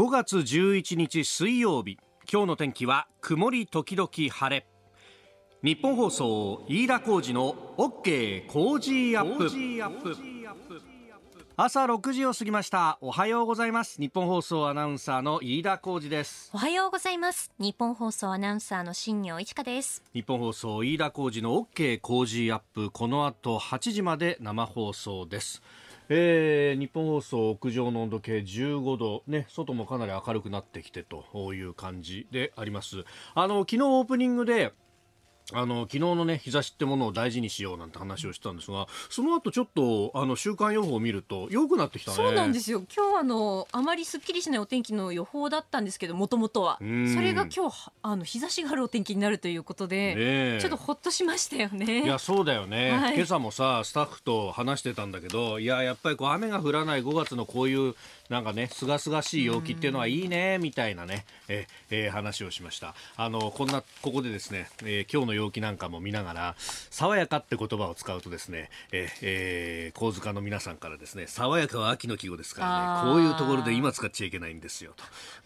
5月11日水曜日今日の天気は曇り時々晴れ日本放送飯田浩司の OK 工事アップ朝6時を過ぎましたおはようございます日本放送アナウンサーの飯田浩二ですおはようございます日本放送アナウンサーの新業一華です日本放送飯田浩二の OK 工事アップこの後8時まで生放送ですえー、日本放送屋上の温度計15度、ね、外もかなり明るくなってきてという感じであります。あの昨日オープニングであの、昨日のね、日差しってものを大事にしようなんて話をしたんですが、その後ちょっと、あの、週間予報を見ると、良くなってきたね。そうなんですよ。今日あの、あまりすっきりしないお天気の予報だったんですけど、もともとは。それが今日、あの、日差しがあるお天気になるということで、ね、ちょっとほっとしましたよね。いや、そうだよね、はい、今朝もさ、スタッフと話してたんだけど、いや、やっぱりこう、雨が降らない5月のこういう、なんかね、すがすがしい陽気っていうのはいいね、みたいなね、え、えー、話をしました。あの、こんな、ここでですね、えー、今日の陽気なんかも見ながら、爽やかって言葉を使うとですね、えー、えー、小塚の皆さんからですね、爽やかは秋の季語ですからね、こういうところで今使っちゃいけないんですよ、と。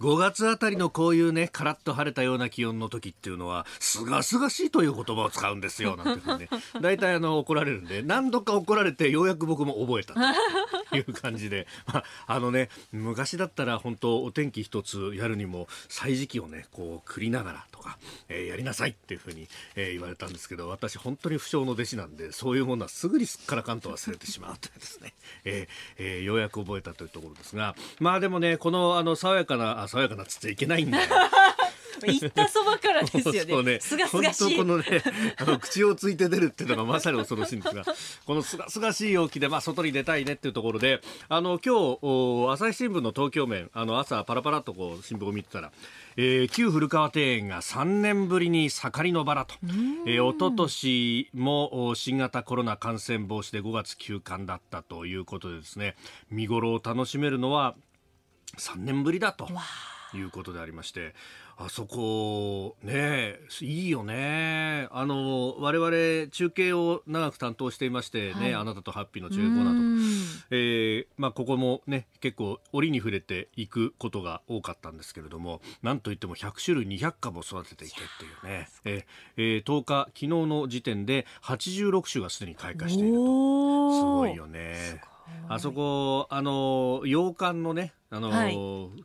5月あたりのこういうね、カラッと晴れたような気温の時っていうのは、すがすがしいという言葉を使うんですよ、なんていうね。大体あの、怒られるんで、何度か怒られて、ようやく僕も覚えたという感じで、まあ、あのね、昔だったら本当お天気一つやるにも歳時記をねこう繰りながらとか、えー、やりなさいっていうふうに、えー、言われたんですけど私本当に不詳の弟子なんでそういうものはすぐにすっからかんと忘れてしまうというですね、えーえー、ようやく覚えたというところですがまあでもねこのあの爽やかな爽やかなつっちゃいけないんだよ言ったそばからですよね。すがすがしい。このね、あの口をついて出るっていうのがまさに恐ろしいんですが、このすがすがしい陽気でまあ外に出たいねっていうところで、あの今日朝日新聞の東京面、あの朝パラパラっとこう新聞を見てたら、えー、旧古川庭園が3年ぶりに盛りのバラと、えー、一昨年も新型コロナ感染防止で5月休館だったということでですね、見頃を楽しめるのは3年ぶりだと。いうことでありましてあそこ、ねいいよね。あの、我々中継を長く担当していましてね、はい、あなたとハッピーの中継など。えー、まあここもね、結構折に触れていくことが多かったんですけれども、なんといっても100種類200株を育てていてっていうね。えー、10日、昨日の時点で86種がすでに開花していると。すごいよね。あそこ、あの、洋館のね、あの、はい、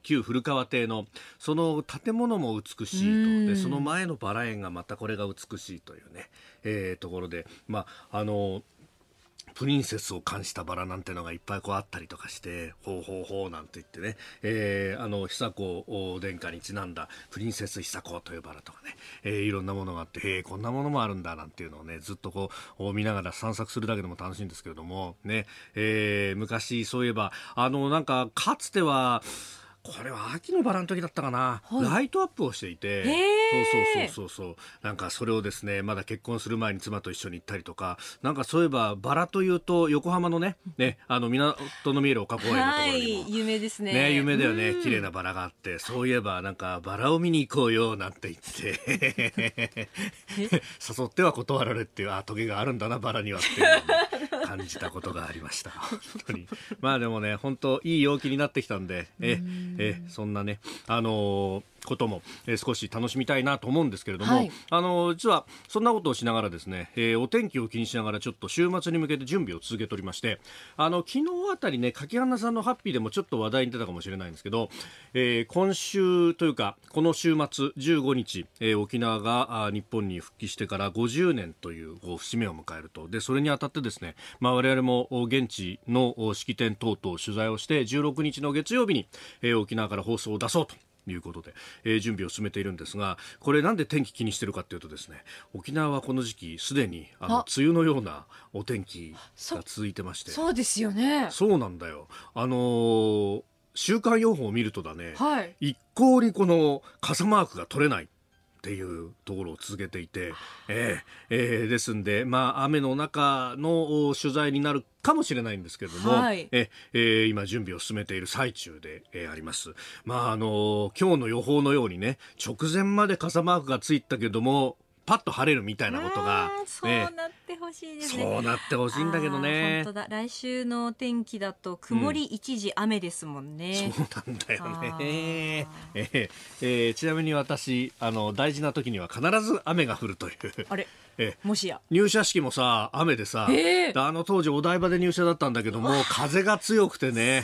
旧古川邸の、その建物も美しいと。で、その前のバラ園がまたこれが美しいというね、えー、ところで、まあ、あの、プリンセスを冠したバラなんてのがいっぱいこうあったりとかして、ほうほうほうなんて言ってね、えー、あの、久子殿下にちなんだプリンセス久子というバラとかね、えー、いろんなものがあって、へえ、こんなものもあるんだなんていうのをね、ずっとこう、見ながら散策するだけでも楽しいんですけれども、ね、えー、昔そういえば、あの、なんか、かつては、これは秋のバラの時だったかな、はい、ライトアップをしていてそうそうそうそうそうなんかそれをですねまだ結婚する前に妻と一緒に行ったりとかなんかそういえばバラというと横浜のねねあの港の見える丘公園のところにも、はい、有名ですねね有名だよね綺麗なバラがあってそういえばなんかバラを見に行こうよなんて言って 誘っては断られっていうあトゲがあるんだなバラにはっていう感じたことがありました本当にまあでもね本当いい陽気になってきたんでええそんなねあのーことも、えー、少し楽しみたいなと思うんですけれども、はい、あの実はそんなことをしながらですね、えー、お天気を気にしながらちょっと週末に向けて準備を続けておりましてあの昨日あたりね柿花さんのハッピーでもちょっと話題に出たかもしれないんですけど、えー、今週というかこの週末15日、えー、沖縄があ日本に復帰してから50年というこう節目を迎えるとでそれにあたってですね、まあ、我々も現地の式典等々取材をして16日の月曜日に、えー、沖縄から放送を出そうということで、えー、準備を進めているんですがこれなんで天気気にしてるかというとですね沖縄はこの時期すでにあの梅雨のようなお天気が続いてましてそうですよねそうなんだよあのー、週間予報を見るとだね、はい、一向にこの傘マークが取れないっていうところを続けていて、えーえー、ですんで、まあ、雨の中の取材になるかもしれないんですけれども、はい、ええー、今準備を進めている最中で、えー、あります。まああのー、今日の予報のようにね直前まで傘マークがついたけどもパッと晴れるみたいなことが、ほしいですね。そうなってほしいんだけどね。本当だ。来週の天気だと曇り一時雨ですもんね。そうなんだよね。えー、えー、ちなみに私あの大事な時には必ず雨が降るという。あれ。ええ、もしや入社式もさ雨でさ、えー、あの当時お台場で入社だったんだけども風が強くてね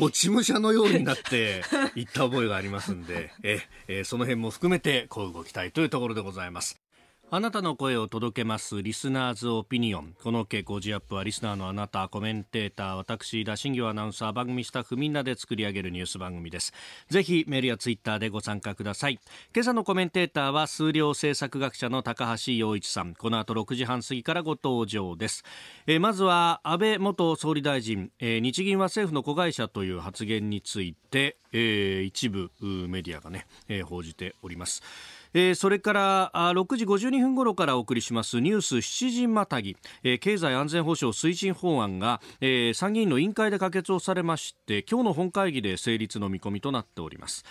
落ち武者のようになって行った覚えがありますんでええ、その辺も含めてこう動きたいというところでございます。あなたの声を届けます。リスナーズオピニオン。この傾向ジアップはリスナーのあなた、コメンテーター、私、田新業アナウンサー、番組スタッフみんなで作り上げるニュース番組です。ぜひメールやツイッターでご参加ください。今朝のコメンテーターは数量政策学者の高橋洋一さん。この後6時半過ぎからご登場です。えまずは安倍元総理大臣、え日銀は政府の子会社という発言について、え一部メディアがね、え報じております。えー、それから6時52分頃からお送りしますニュース7時またぎ、えー、経済安全保障推進法案が、えー、参議院の委員会で可決をされまして今日の本会議で成立の見込みとなっております。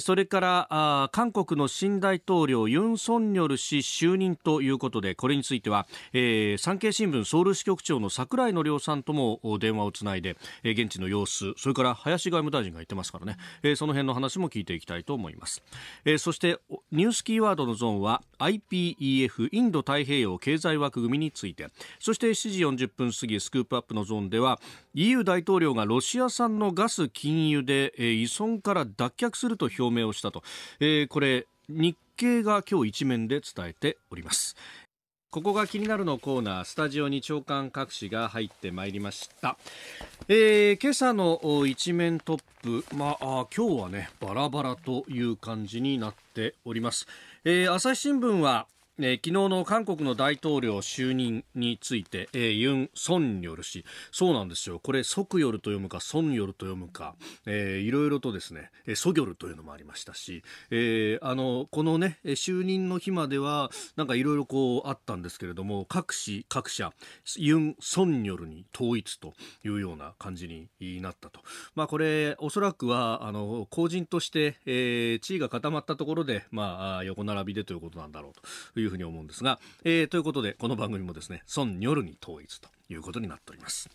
それから韓国の新大統領ユン・ソンニョル氏就任ということでこれについては、えー、産経新聞ソウル支局長の櫻井のりょうさんとも電話をつないで現地の様子それから林外務大臣が言ってますからね、えー、その辺の話も聞いていきたいと思います、えー、そしてニュースキーワードのゾーンは IPEF インド太平洋経済枠組みについてそして7時40分過ぎスクープアップのゾーンでは EU 大統領がロシア産のガス禁輸で依存から脱却すると表明をしたと、えー、これ日経が今日一面で伝えておりますここが気になるのコーナー、スタジオに長官各紙が入ってまいりました。えー、今朝の一面トップ、まあ、今日はね、バラバラという感じになっております。えー、朝日新聞は、えー、昨日の韓国の大統領就任について、えー、ユン・ソンニョル氏、そうなんですよ、これ、ソクヨルと読むか、ソンヨルと読むか、えー、いろいろとですね、えー、ソギョルというのもありましたし、えー、あの、このね、就任の日までは、なんかいろいろこうあったんですけれども、各市、各社、ユン・ソンニョルに統一というような感じになったと。まあ、これ、おそらくは、あの、公人として、えー、地位が固まったところで、まあ、横並びでということなんだろうというふうに思うんですが、えー、ということでこの番組もですねソン・ニョルに統一ということになっております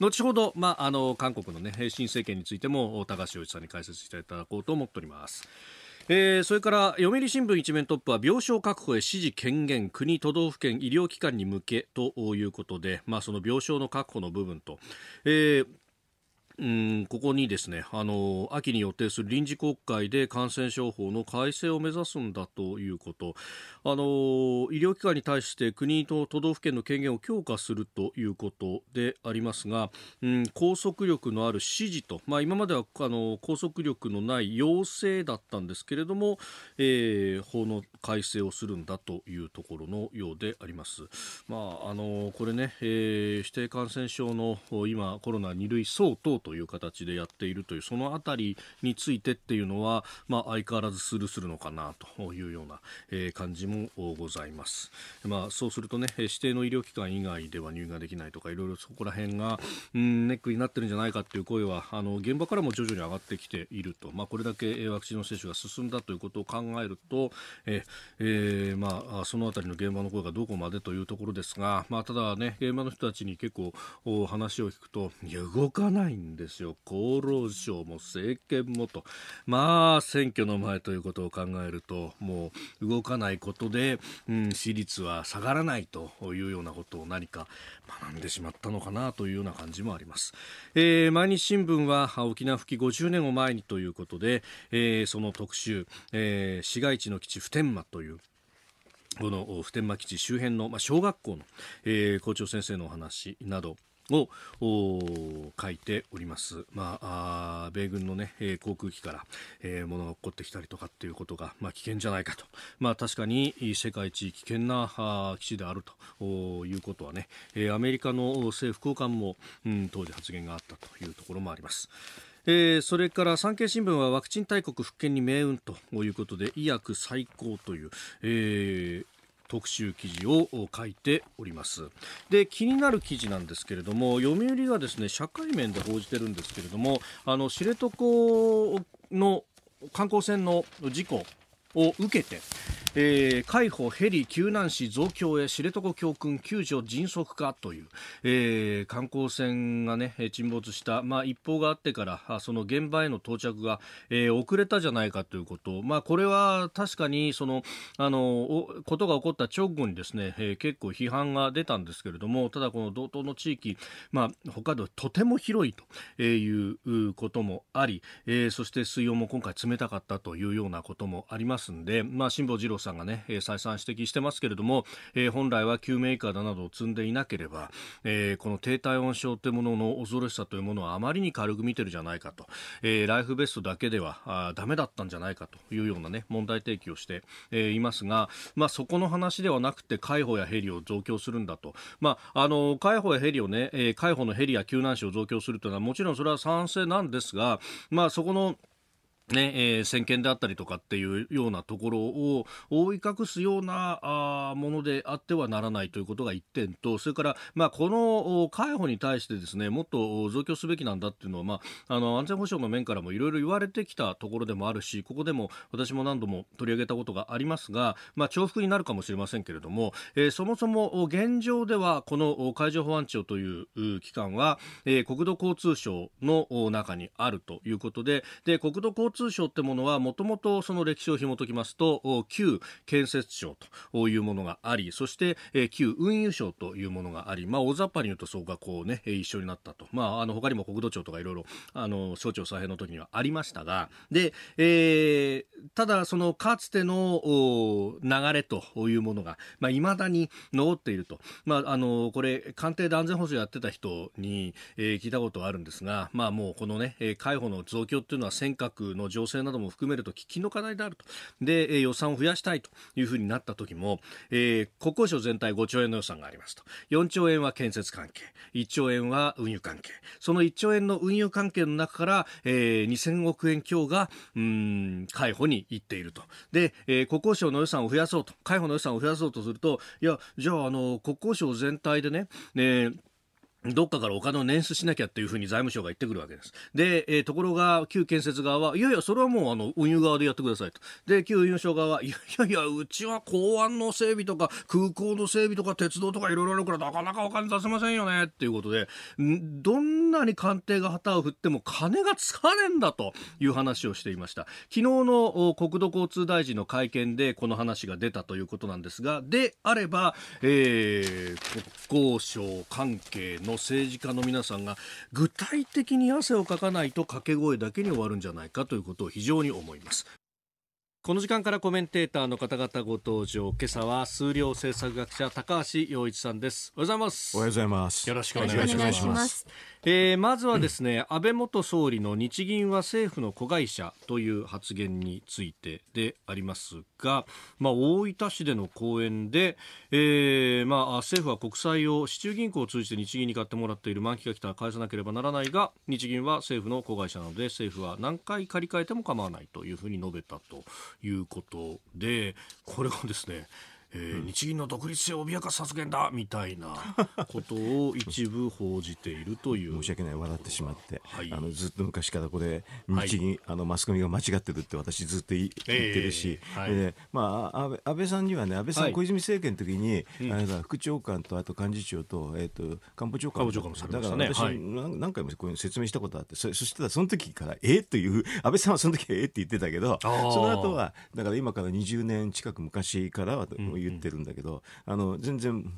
後ほど、まあ、あの韓国の、ね、新政権についても高橋洋一さんに解説していただこうと思っておりますえー、それから読売新聞一面トップは病床確保へ指示権限国都道府県医療機関に向けということで、まあ、その病床の確保の部分と、えー、うんここにですねあの秋に予定する臨時国会で感染症法の改正を目指すんだということあの医療機関に対して国と都道府県の権限を強化するということでありますが、うん、拘束力のある指示と、まあ、今まではあの拘束力のない要請だったんですけれども、えー、法の改正をするんだというところのようであります。まあ、あのこれね、えー、指定感染症の今コロナ2類相当という形でやっているというそのあたりについてっていうのは、まあ、相変わらずスルするのかなというような、えー、感じもございます、まあ、そうするとね指定の医療機関以外では入院ができないとかいろいろそこら辺がうんネックになってるんじゃないかっていう声はあの現場からも徐々に上がってきていると、まあ、これだけワクチンの接種が進んだということを考えるとえ、えー、まあ、その辺りの現場の声がどこまでというところですが、まあ、ただね現場の人たちに結構話を聞くといや動かないんですよ厚労省も政権もとまあ選挙の前ということを考えるともう動かないことで、うん、支持率は下がらないというようなことを何か学んでしまったのかなというような感じもあります、えー、毎日新聞は沖縄復帰50年を前にということで、えー、その特集、えー、市街地の基地普天間というこの普天間基地周辺の、まあ、小学校の、えー、校長先生のお話など、を書いております。まあ、米軍のね、えー、航空機から、えー、物が起こってきたりとかっていうことが、まあ、危険じゃないかと。まあ、確かに世界一危険なあ基地であるということはね、えー、アメリカの政府高官も、うん、当時発言があったというところもあります。えー、それから産経新聞はワクチン大国復権に命運ということで医薬最高という、えー、特集記事を書いておりますで気になる記事なんですけれども読売がですね社会面で報じてるんですけれどもあの知床の観光船の事故を受けて、えー、海保ヘリ救難士増強へ知床教訓救助迅速化という、えー、観光船がね沈没した、まあ、一報があってからその現場への到着が、えー、遅れたじゃないかということ、まあ、これは確かにそのあのことが起こった直後にですね、えー、結構批判が出たんですけれどもただこの道東の地域、まあ、他ではとても広いということもあり、えー、そして水温も今回冷たかったというようなこともありますんで、まあ、辛坊治郎さんがね、再三指摘してますけれども、えー、本来は救命いかだなどを積んでいなければ、えー、この低体温症というものの恐ろしさというものはあまりに軽く見てるじゃないかと、えー、ライフベストだけではあダメだったんじゃないかというようなね、問題提起をして、えいますが、まあ、そこの話ではなくて、海保やヘリを増強するんだと。まあ、あの、海保やヘリをね、え海保のヘリや救難士を増強するというのは、もちろんそれは賛成なんですが、まあ、そこのねえー、先見であったりとかっていうようなところを覆い隠すようなあものであってはならないということが1点とそれから、まあ、この介護に対してですねもっと増強すべきなんだっていうのは、まあ、あの安全保障の面からもいろいろ言われてきたところでもあるしここでも私も何度も取り上げたことがありますが、まあ、重複になるかもしれませんけれども、えー、そもそも現状ではこの海上保安庁という機関は、えー、国土交通省の中にあるということでで国土交通通省ってものはもともとその歴史を紐解きますと旧建設省というものがありそして旧運輸省というものがあり、まあ、大雑把に言うとそこがこう、ね、一緒になったと、まあ、あの他にも国土庁とかいろいろ省庁再編の時にはありましたがで、えー、ただそのかつての流れというものがいまあ、未だに残っていると、まあ、あのこれ官邸で安全保障やってた人に、えー、聞いたことがあるんですが、まあ、もうこのね海保の増強っていうのは尖閣の情勢なども含めると喫緊の課題であると。で、予算を増やしたいというふうになった時も、えー、国交省全体5兆円の予算がありますと。4兆円は建設関係、1兆円は運輸関係。その1兆円の運輸関係の中から、えー、2000億円強が、うん、海保に行っていると。で、えー、国交省の予算を増やそうと、海保の予算を増やそうとすると、いや、じゃあ、あの、国交省全体でね、ね、どっかからお金を捻出しなきゃっていうふうに財務省が言ってくるわけです。で、えー、ところが、旧建設側は、いやいや、それはもう、あの、運輸側でやってくださいと。で、旧運輸省側は、いやいや、うちは港湾の整備とか、空港の整備とか、鉄道とかいろいろあるから、なかなかお金出せませんよね、っていうことで、どんなに官邸が旗を振っても、金がつかねえんだという話をしていました。昨日の国土交通大臣の会見で、この話が出たということなんですが、であれば、えー、国交省関係のの政治家の皆さんが具体的に汗をかかないと掛け声だけに終わるんじゃないかということを非常に思います。この時間からコメンテーターの方々ご登場。今朝は数量政策学者高橋洋一さんです。おはようございます。おはようございます。よろしくお願いします。ますえー、まずはですね、安倍元総理の日銀は政府の子会社という発言についてでありますが、まあ、大分市での講演で、えー、まあ、政府は国債を市中銀行を通じて日銀に買ってもらっている満期が来たら返さなければならないが、日銀は政府の子会社なので、政府は何回借り換えても構わないというふうに述べたと。いうことでこれがですねえー、日銀の独立性を脅かす発言だみたいな ことを一部報じているという申し訳ない笑ってしまって、はい、あのずっと昔からこれ日銀、はい、あのマスコミが間違ってるって私ずっと言ってるし、はいまあ、安倍安倍さんにはね安倍さん小泉政権の時に、あれだ副長官とあと幹事長と,、えーと、官房長官長官もされました、ね、だから私、何回もこういう説明したことあってそそしらその時からえー、という 安倍さんはその時はえー、って言ってたけどその後はだから今から20年近く昔からは、うん言ってるんだけど、あの全然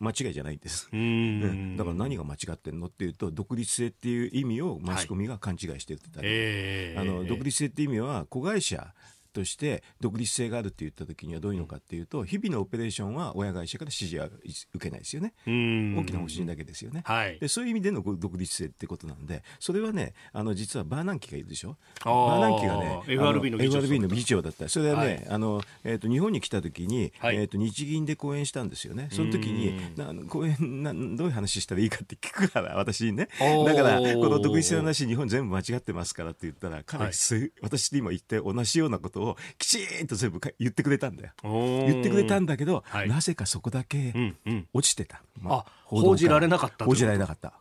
間違いじゃないんです、だから何が間違ってるのっていうと独立性っていう意味をマスコミが勘違いしてたり、はいえー、あの独立性っていう意味は子会社として独立性があるって言った時にはどういうのかっていうと日々のオペレーションは親会社から指示は受けないですよね大きな方針だけですよね、はい、でそういう意味での独立性ってことなんでそれはねあの実はバーナンキがいるでしょーバーナンキがね FRB の FRB の議長だったそれはね、はい、あのえーと、日本に来た時に、はい、えーと、日銀で講演したんですよねその時にな講演などういう話したらいいかって聞くから私にねだからこの独立性の話日本全部間違ってますからって言ったら彼、はい、私今言って同じようなことををきちんと全部言ってくれたんだよ言ってくれたんだけど、はい、なぜかそこだけ落ちてた、うんうん、まあ、報じられなかった報じられなかった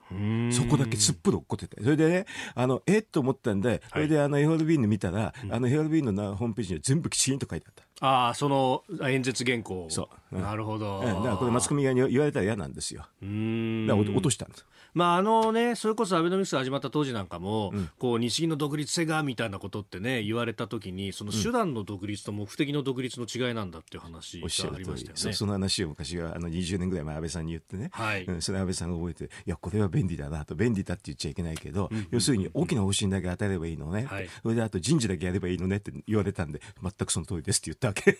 そこだけすっぽり落っこっててそれでねあのえっと思ったんでそれであの FRB の見たら、うん、あの FRB のホームページに全部きちんと書いてあったああその演説原稿そう、うん、なるほど、うん、だからこれマスコミ側に言われたら嫌なんですよだから落としたんですまあ、あのね、それこそアベノミクス始まった当時なんかも、うん、こう、日銀の独立性が、みたいなことってね、言われたときに、その手段の独立と目的の独立の違いなんだっていう話がありましたよね。そその話を昔は、あの、20年ぐらい前安倍さんに言ってね、はい、うん、それ安倍さんが覚えて、いや、これは便利だなと、便利だって言っちゃいけないけど、うんうんうんうん、要するに大きな方針だけ与えればいいのね、はい、それであと人事だけやればいいのねって言われたんで、全くその通りですって言ったわけ。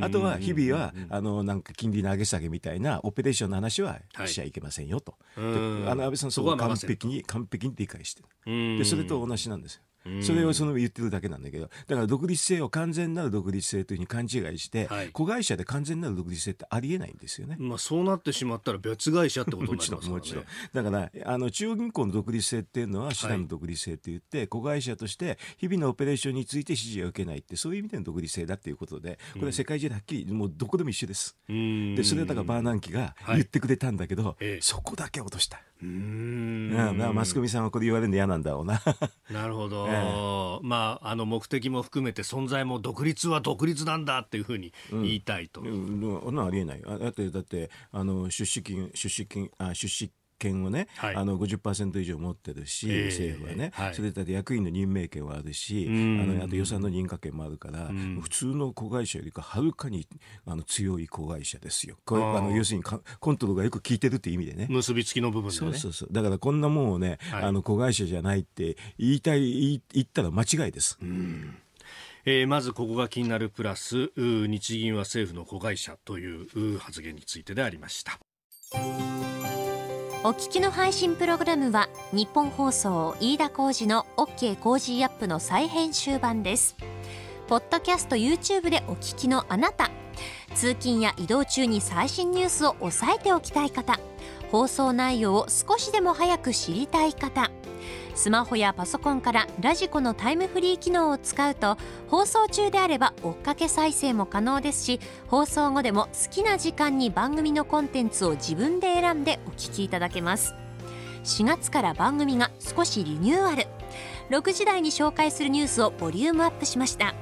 あとは、日々は、あの、なんか金利の上げ下げみたいなオペレーションの話はしちゃいけませんよと。はいあの安倍さんそこは完璧に完璧に理解してでそれと同じなんですよ。それをその言ってるだけなんだけど、だから独立性を完全なる独立性というふうに勘違いして、はい、子会社で完全なる独立性ってありえないんですよね。まあそうなってしまったら別会社ってことになりますからね。もちろん。だから、あの、中央銀行の独立性っていうのは、手段の独立性って言って、はい、子会社として日々のオペレーションについて指示を受けないって、そういう意味での独立性だっていうことで、これは世界中ではっきり、もうどこでも一緒です。で、それはだからバーナンキが言ってくれたんだけど、はいそこだけ落とした。うん。まあ、マスコミさんはこれ言われるの嫌なんだろうな。なるほど。ええ、まあ、あの目的も含めて存在も独立は独立なんだっていうふうに言いたいと。うん、うありえない。だって、だって、あの出資金、出資金、あ出資権をね、はい、あの50%以上持ってるし、えー、政府はね、はい、それだって役員の任命権はあるし、あのあと予算の認可権もあるから、普通の子会社よりかはるかにあの強い子会社ですよ。これあの要するにコントロールがよく効いてるって意味でね。結びつきの部分、ね、そうそうそう。だからこんなもんをね、はい、あの子会社じゃないって言いたい言ったら間違いです。うえー、まずここが気になるプラス日銀は政府の子会社という発言についてでありました。お聞きの配信プログラムは日本放送飯田浩二の OK コージーアップの再編集版ですポッドキャスト YouTube でお聞きのあなた通勤や移動中に最新ニュースを押さえておきたい方放送内容を少しでも早く知りたい方スマホやパソコンからラジコのタイムフリー機能を使うと放送中であれば追っかけ再生も可能ですし放送後でも好きな時間に番組のコンテンツを自分で選んでお聴きいただけます4月から番組が少しリニューアル6時台に紹介するニュースをボリュームアップしました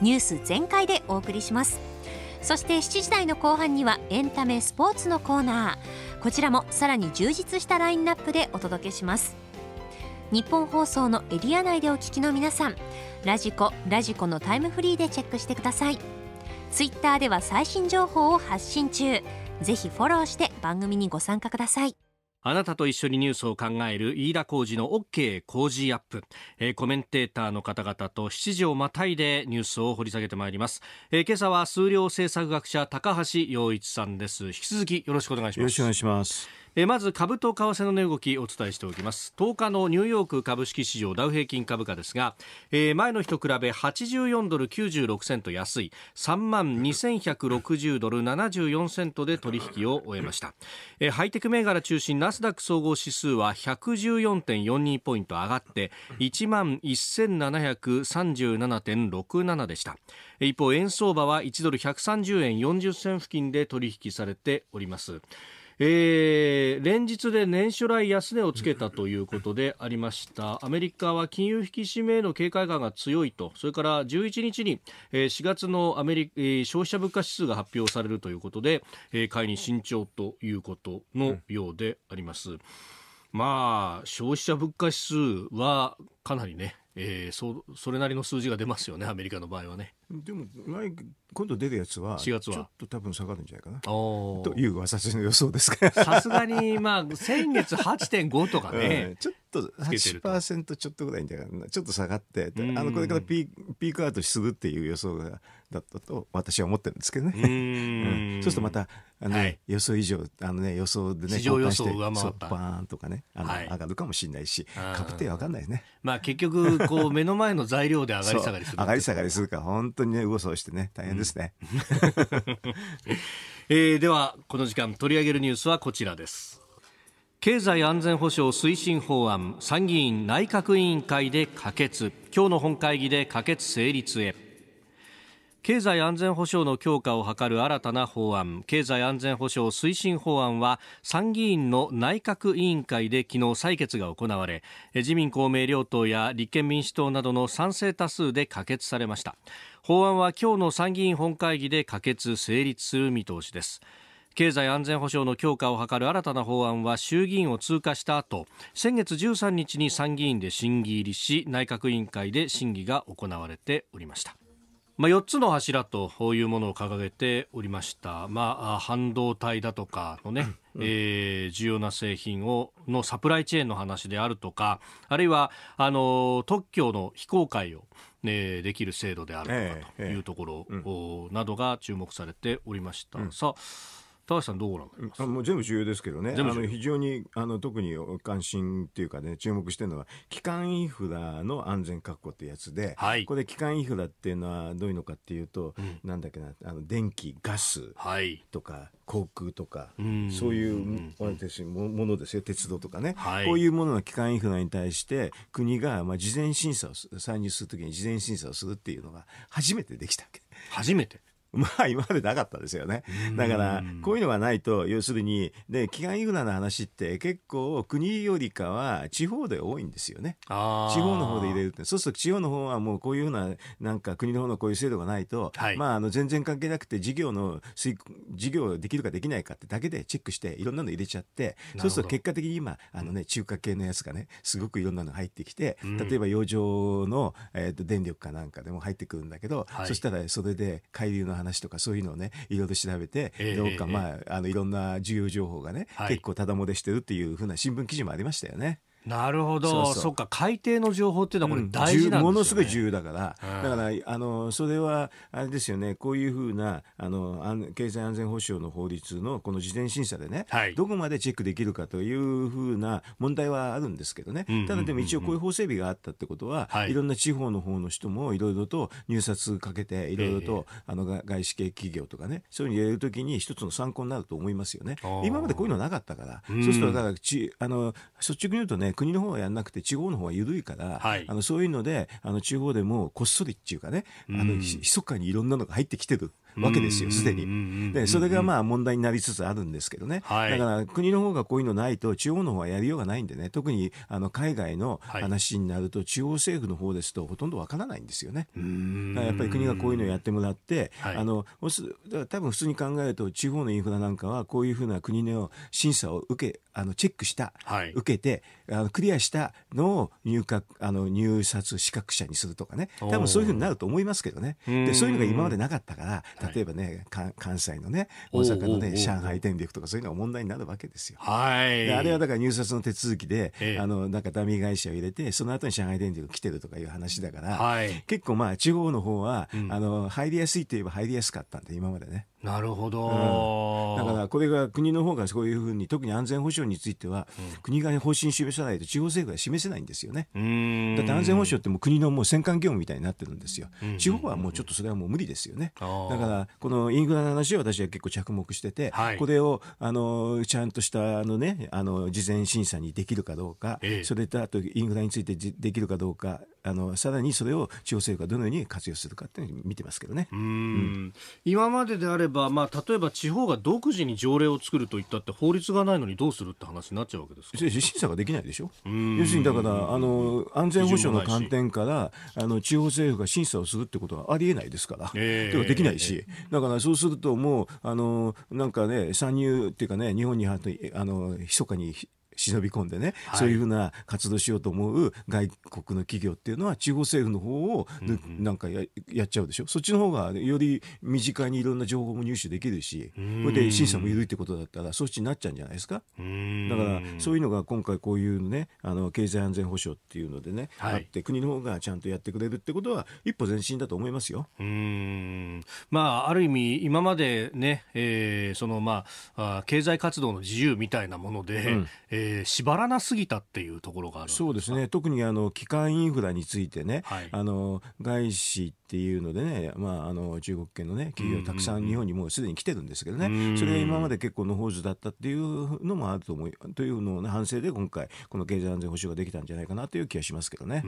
ニュース全開でお送りしますそして7時台の後半にはエンタメスポーツのコーナーこちらもさらに充実したラインナップでお届けします日本放送のエリア内でお聞きの皆さんラジコラジコのタイムフリーでチェックしてくださいツイッターでは最新情報を発信中ぜひフォローして番組にご参加くださいあなたと一緒にニュースを考える飯田浩司の OK 工事アップ、えー、コメンテーターの方々と7時をまたいでニュースを掘り下げてまいります、えー、今朝は数量政策学者高橋洋一さんです引き続きよろしくお願いしますよろしくお願いしますえまず株と為替の値動きお伝えしておきます10日のニューヨーク株式市場ダウ平均株価ですが、えー、前の日と比べ84ドル96セント安い3万2160ドル74セントで取引を終えました、えー、ハイテク銘柄中心ナスダック総合指数は114.42ポイント上がって1万1737.67でした一方円相場は1ドル130円40銭付近で取引されておりますえー、連日で年初来安値をつけたということでありましたアメリカは金融引き締めへの警戒感が強いとそれから11日に、えー、4月のアメリ、えー、消費者物価指数が発表されるということで、えー、買いに慎重ということのようであります。まあ消費者物価指数はかなりねえー、そそれなりの数字が出ますよねアメリカの場合はねでも今度出るやつは4月はちょっと多分下がるんじゃないかなという私の予想ですさすがに、まあ、先月8.5とかね、うん、ちょっと8%ちょっとぐらいじゃちょっと下がってあのこれからピークアウトするっていう予想がだったと私は思ってるんですけどね。うんうん、そうするとまたあの、はい、予想以上あの、ね、予想でね上場予想上回ったバーンとかねあの、はい、上がるかもしれないし確定分かんないね。まあ結局こう 目の前の材料で上がり下がりする上がり下がりするか本当にね右往左してね大変ですね。うん、えではこの時間取り上げるニュースはこちらです。経済安全保障推進法案参議院内閣委員会で可決今日の本会議で可決成立へ。経済安全保障の強化を図る新たな法案経済安全保障推進法案は参議院の内閣委員会で昨日採決が行われ自民公明両党や立憲民主党などの賛成多数で可決されました法案は今日の参議院本会議で可決成立する見通しです経済安全保障の強化を図る新たな法案は衆議院を通過した後先月13日に参議院で審議入りし内閣委員会で審議が行われておりましたまあ、4つの柱というものを掲げておりました、まあ、半導体だとかのね、えー、重要な製品をのサプライチェーンの話であるとかあるいはあの特許の非公開を、ね、できる制度であるとかというところ、などが注目されておりました。えええ、さあ高橋さんどうご覧になりますもう全部重要ですけどねあの非常にあの特に関心っていうかね注目してるのは基幹インフラの安全確保ってやつで、はい、これ基幹インフラっていうのはどういうのかっていうと、うん、なんだっけなあの電気ガスとか、はい、航空とか、そういうものですよ鉄道とかね、はい、こういうものの基幹インフラに対して国がまあ事前審査を参入するときに事前審査をするっていうのが初めてできたわけ初めて まあ今までなかったですよね。だから、こういうのがないと、要するに、で、機関インフラの話って結構国よりかは地方で多いんですよね。地方の方で入れるって。そうすると地方の方はもうこういうふうな、なんか国の方のこういう制度がないと、はい、まああの全然関係なくて事業の、事業できるかできないかってだけでチェックしていろんなの入れちゃって、そうすると結果的に今、あのね、中華系のやつがね、すごくいろんなの入ってきて、例えば洋上の、えー、と電力かなんかでも入ってくるんだけど、はい、そしたらそれで海流の話話とかそういうのをね、いろいろ調べて、えー、どうか、まあ、あの、いろんな重要情報がね、はい、結構ただ漏れしてるっていうふうな新聞記事もありましたよね。なるほどそっか海底の情報っていうのはこれ大事、ねうん、ものすごい重要だから、うん、だからあのそれはあれですよねこういうふうなあの経済安全保障の法律のこの事前審査でね、はい、どこまでチェックできるかというふうな問題はあるんですけどね、ただでも一応こういう法整備があったってことは、い、ろんな地方の方の人もいろいろと入札かけていろいろと、えー、あの外資系企業とかねそういうふうにるときに一つの参考になると思いますよね今までこういうのなかったからそうするとだからちあの率直に言うとね国の方はやんなくて地方の方は緩いから、はい、あのそういうのであの地方でもこっそりっていうかねあの、密かにいろんなのが入ってきてるわけですよ、すでに。で、それがまあ問題になりつつあるんですけどね。はい、だから国の方がこういうのないと、地方の方はやりようがないんでね、特にあの海外の話になると、中央政府の方ですとほとんどわからないんですよね。やっぱり国がこういうのをやってもらって、あの、多分普通に考えると、地方のインフラなんかはこういうふうな国の審査を受け、あのチェックした、はい、受けてあの、クリアしたのを入閣あの入札資格者にするとかね、多分そういうふうになると思いますけどね。でそういうのが今までなかったから、例えばね、はい、関西のね大阪のね上海電力とかそういうのが問題になるわけですよ。はいあれはだから入札の手続きで、ええ、あのなんかダミー会社を入れてその後に上海電力来てるとかいう話だから、はい、結構まあ地方の方は、うん、あの入りやすいといえば入りやすかったんで今までね。なるほど、うん、だからこれが国の方がそういうふうに特に安全保障については、うん、国が方針示さないと地方政府は示せないんですよねだって安全保障ってもう国のもう戦艦業務みたいになってるんですよ、うん地方はもうちょっとそれはもう無理ですよね、だからこのインフラの話を私は結構着目してて、はい、これをあのちゃんとしたあの、ね、あの事前審査にできるかどうか、ええ、それとあとインフラについてできるかどうかあのさらにそれを地方政府がどのように活用するかっていうのを見てますけどね、うん、今までであれば、まあ、例えば地方が独自に条例を作るといったって法律がないのにどうするって話になっちゃうわけですか審査ができないでしょ、要するにだからあの安全保障の観点からあの地方政府が審査をするってことはありえないですから、えー、できないし、えー、だからそうするともうあのなんかね参入っていうかね日本にあのひそかに忍び込んでね、はい、そういうふうな活動しようと思う外国の企業っていうのは地方政府の方を、うんうん、なんかやっちゃうでしょそっちの方がより身近にいろんな情報も入手できるしこれで審査も緩いってことだったらそっちになっちゃうんじゃないですかだからそういうのが今回こういうねあの経済安全保障っていうのでね、はい、あって国の方がちゃんとやってくれるってことは一歩前進だと思いますよ。うんまあ、ある意味今までね、えー、そのまあ経済活動の自由みたいなもので、うん、えーえー、縛らなすぎたっていうところがあるそうですね特にあの基幹インフラについてね、はい、あの外資っていうのでね、まあ、あの中国系の、ね、企業たくさん日本にもうすでに来てるんですけどね、それが今まで結構野放図だったっていうのもあると思いというのを、ね、反省で今回、この経済安全保障ができたんじゃないかなという気がしますけどね。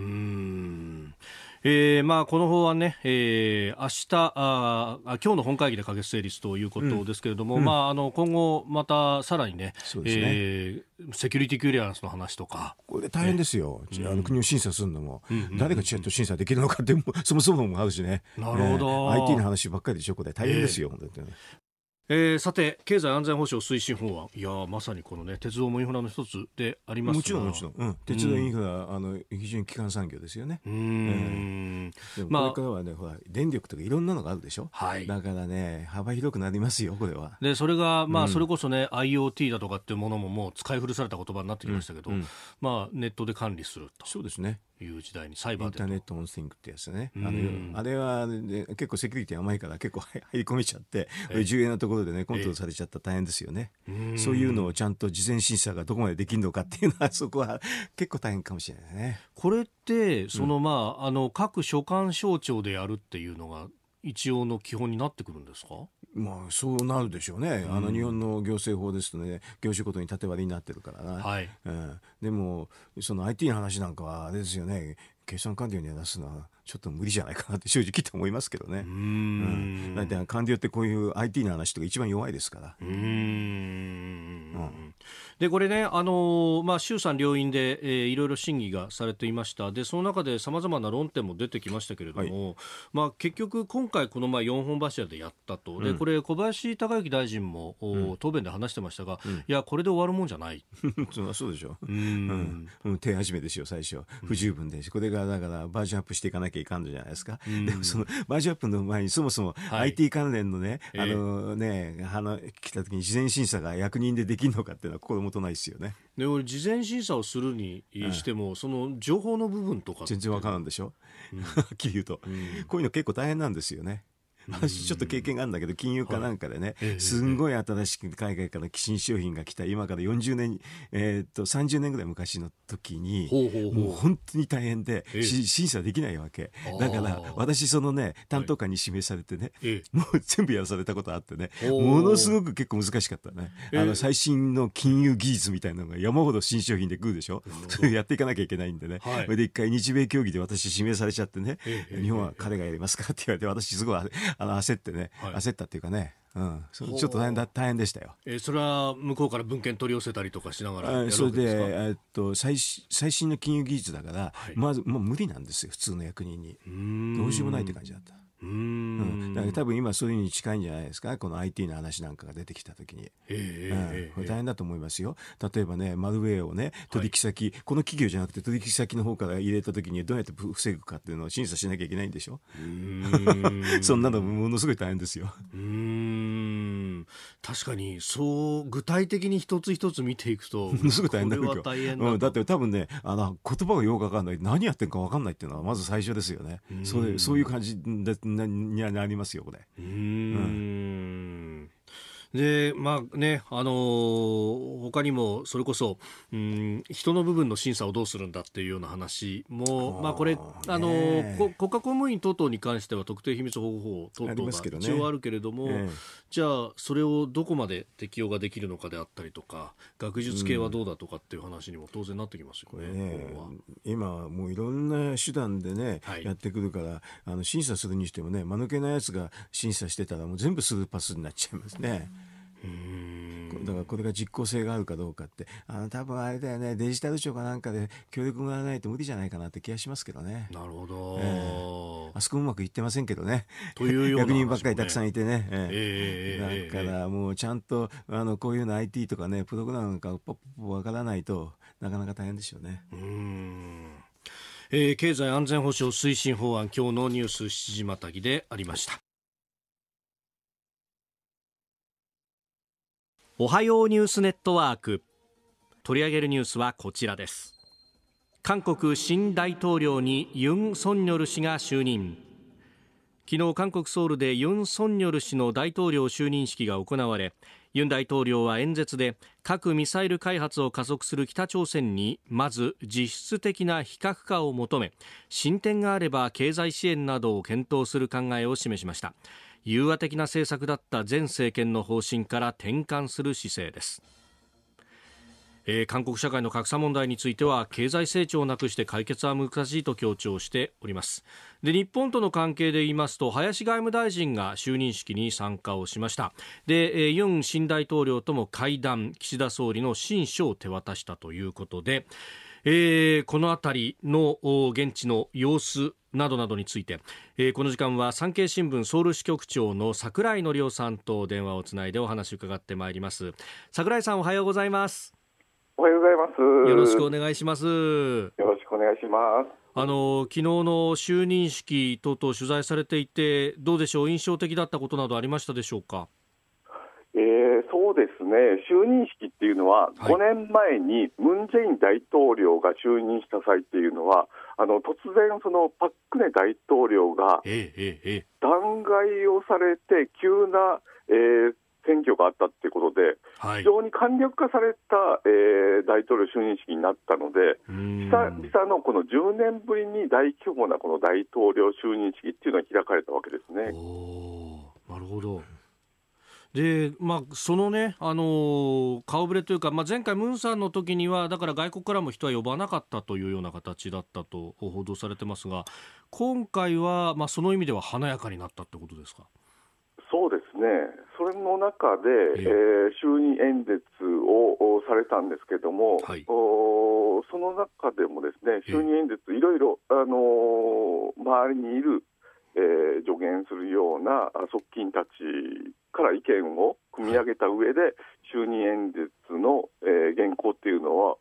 えーまあ、この法案ね、えー、明日あ今日の本会議で可決成立ということですけれども、うん、まあ、あの今後、またさらにねそうですね、えー、セキュリティクリアランスの話とか。これ大変ですよ、ね、あの国を審査するのも、うん、誰がちゃんと審査できるのかって、そもそももあるしね、なるほど、えー、IT の話ばっかりでしょ、これ、大変ですよ、えー、本当に、えー、さて経済安全保障推進法案いやまさにこのね鉄道もインフラの一つでありますもちろんもちろん、うん、鉄道インフラ、うん、あの非常に基幹産業ですよねうん、えー、まあ、これからはね、ほら電力とかいろんなのがあるでしょ、はい、だからね幅広くなりますよこれはでそれがまあ、うん、それこそね IoT だとかっていうものももう使い古された言葉になってきましたけど、うん、まあネットで管理するとそうですねいう時代にサイバーインターネットオンスングってやつね。あのあれは、ね、結構セキュリティ甘いから結構入り込めちゃって、重要なところでね、コントロールされちゃったら大変ですよね。そういうのをちゃんと事前審査がどこまでできるのかっていうのは、そこは結構大変かもしれないね。これって、そのまあ、あの、各所管省庁でやるっていうのが一応の基本になってくるんですかまあそうなるでしょうね、うん、あの日本の行政法ですとね業種ごとに縦割りになってるからな、はいうん、でもその IT の話なんかはあれですよね計算官僚には出すのはちょっと無理じゃないかなって正直と思いますけどね。うん。だって官僚ってこういう IT の話とか一番弱いですから。うん,、うん。で、これね、あのー、まあ、衆参両院で、えー、いろいろ審議がされていました。で、その中で様々な論点も出てきましたけれども、はい、まあ、結局今回この前4本柱でやったと。で、これ小林孝之大臣も、うん、答弁で話してましたが、うん、いや、これで終わるもんじゃない。そりゃそうでしょ。うん。うん。手始めですよ、最初。不十分でこれがだからバージョンアップしていかなきゃきゃいかんじゃないですか。うん、でもそのマージアップの前にそもそも IT 関連のね、はい、あのね、えー、あの来た時に事前審査が役人でできるのかっていうのは心もとないですよね。で俺事前審査をするにしても、うん、その情報の部分とか全然わからんでしょ、うん、はっきり言うと、うん、こういうの結構大変なんですよね私ちょっと経験があるんだけど、金融かなんかでね、はい、すんごい新しく海外から新商品が来た、今から40年、えー、っと、30年ぐらい昔の時に、ほうほうほうもう本当に大変で、審査できないわけ。だから、私そのね、担当官に指名されてね、はい、もう全部やらされたことあってね、ものすごく結構難しかったね。あの、最新の金融技術みたいなのが山ほど新商品でグーでしょ。やっていかなきゃいけないんでね。はい、それで一回日米協議で私指名されちゃってね、日本は彼がやりますかって言われて、私すごいあの焦ってね、はい、焦ったっていうかね、うん、ちょっと大変だ大変でしたよ、えー、それは向こうから文献取り寄せたりとかしながらそれで、えー、っと最最新の金融技術だから、はい、まずもう無理なんですよ普通の役人にどうしようもないって感じだった。うん、うん、だから多分今そういうに近いんじゃないですかこの IT の話なんかが出てきた時に、えーうん、大変だと思いますよ例えばねマルウェアをね取引先、はい、この企業じゃなくて取引先の方から入れた時にどうやって防ぐかっていうのを審査しなきゃいけないんでしょう そんなのものすごい大変ですようん確かにそう具体的に一つ一つ見ていくともの すごい大変だこ大変だ,、うん、だって多分ねあの言葉がよく分かんない何やってるか分かんないっていうのはまず最初ですよねそれそういう感じでなにはなりますよこれ。うんで、まあね、あのー、他にも、それこそ、うん、人の部分の審査をどうするんだっていうような話も、まあこれ、あのー、国家公務員等々に関しては特定秘密保護法等々が一応あるけれども、ねえじゃあ、それをどこまで適用ができるのかであったりとか、学術系はどうだとかっていう話にも当然なってきますよね。うん、ね今、もういろんな手段でね、はい、やってくるから、あの審査するにしてもね、間抜けなやつが審査してたら、もう全部スルーパスになっちゃいますね。だからこれが実効性があるかどうかって、あの多分あれだよね、デジタル庁かなんかで協力がないと無理じゃないかなって気がしますけどね。なるほど、えー、あそこうまくいってませんけどね。というような、ね、役人ばっかりたくさんいてね。えー、えー、だからもうちゃんとあのこういうの IT とかね、プログラムなんかポッポわからないとなかなか大変でしょうね。うんえー、経済安全保障推進法案今日のニュース7時またぎでありました。おはようニュースネットワーク取り上げるニュースはこちらです韓国新大統領にユン・ソンニョル氏が就任昨日韓国ソウルでユン・ソンニョル氏の大統領就任式が行われユン大統領は演説で核・ミサイル開発を加速する北朝鮮にまず実質的な非核化を求め進展があれば経済支援などを検討する考えを示しました融和的な政策だった前政権の方針から転換する姿勢です、えー、韓国社会の格差問題については経済成長をなくして解決は難しいと強調しておりますで日本との関係で言いますと林外務大臣が就任式に参加をしましたで、えー、ユン新大統領とも会談岸田総理の親書を手渡したということでえー、この辺りの現地の様子などなどについて、えー、この時間は産経新聞ソウル支局長の櫻井則夫さんと電話をつないでお話伺ってまいります櫻井さんおはようございますおはようございますよろしくお願いしますよろしくお願いしますあの昨日の就任式等々取材されていてどうでしょう印象的だったことなどありましたでしょうかえー、そうですね、就任式っていうのは、5年前にムン・ジェイン大統領が就任した際っていうのは、あの突然、そのパックネ大統領が弾劾をされて、急な、えー、選挙があったっていうことで、非常に簡略化された、えー、大統領就任式になったので、久々のこの10年ぶりに大規模なこの大統領就任式っていうのが開かれたわけですね。なるほどで、まあ、そのね、あのー、顔ぶれというか、まあ、前回、ムンさんの時には、だから外国からも人は呼ばなかったというような形だったと報道されてますが、今回は、まあ、その意味では華やかになったってことですか。そうですね、それの中で、えー、えー、就任演説をされたんですけども、はい、おその中でもですね就任演説、いろいろ、あのー、周りにいるえー、助言するような側近たちから意見を組み上げた上で、就任演説の、えー、原稿っていうのは